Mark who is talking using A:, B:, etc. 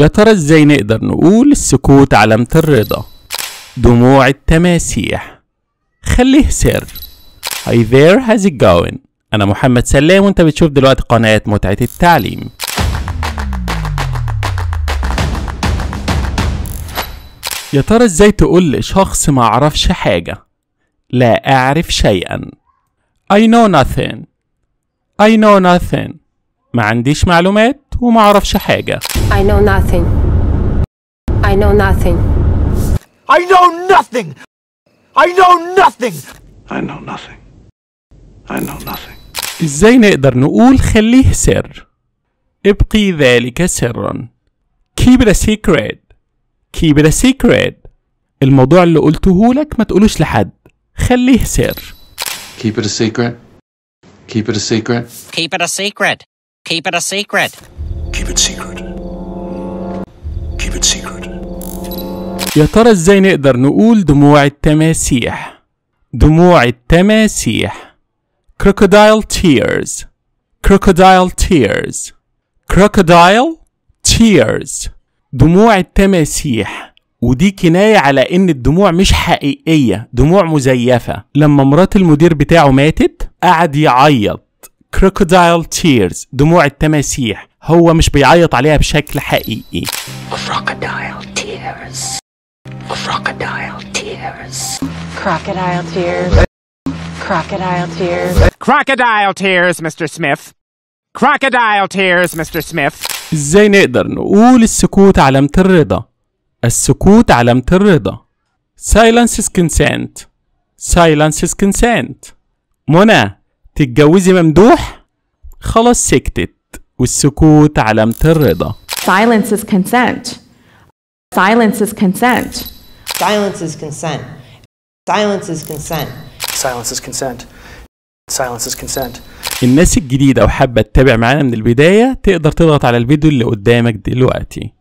A: يا ترى ازاي نقدر نقول السكوت علامة الرضا دموع التماسيح خليه سر Hi there how's it going أنا محمد سلام وأنت بتشوف دلوقتي قناة متعة التعليم يا ترى ازاي تقول لشخص ما عرفش حاجة لا أعرف شيئا I know nothing I know nothing ما عنديش معلومات وما اعرفش حاجة I know nothing I know nothing I know nothing I know nothing I know nothing I know nothing ازاي نقدر نقول خليه سر ابقي ذلك سرا keep it a secret keep it a secret الموضوع اللي قلته لك ما تقولوش لحد خليه سر keep it a secret keep it a secret keep it a secret keep it a secret secret. Keep it secret. يا ترى ازاي نقدر نقول دموع التماسيح دموع التماسيح crocodile tears crocodile tears crocodile tears دموع التماسيح ودي كناية على إن الدموع مش حقيقية دموع مزيفة لما مرات المدير بتاعه ماتت قعد يعيط crocodile tears دموع التماسيح هو مش بيعيط عليها بشكل حقيقي crocodile tears crocodile tears crocodile tears crocodile tears crocodile tears Mr. Smith crocodile tears Mr. Smith ازاي نقدر نقول السكوت علامة الرضا السكوت علامة الرضا silence is consent silence is consent منى تتجوزي ممدوح خلاص سكتت والسكوت علامة الرضا Silence is consent. Silence is consent. Silence is consent. Silence is consent. Silence is consent. Silence is consent. الناس الجديدة وحابة تتابع معانا من البداية تقدر تضغط على الفيديو اللي قدامك دلوقتي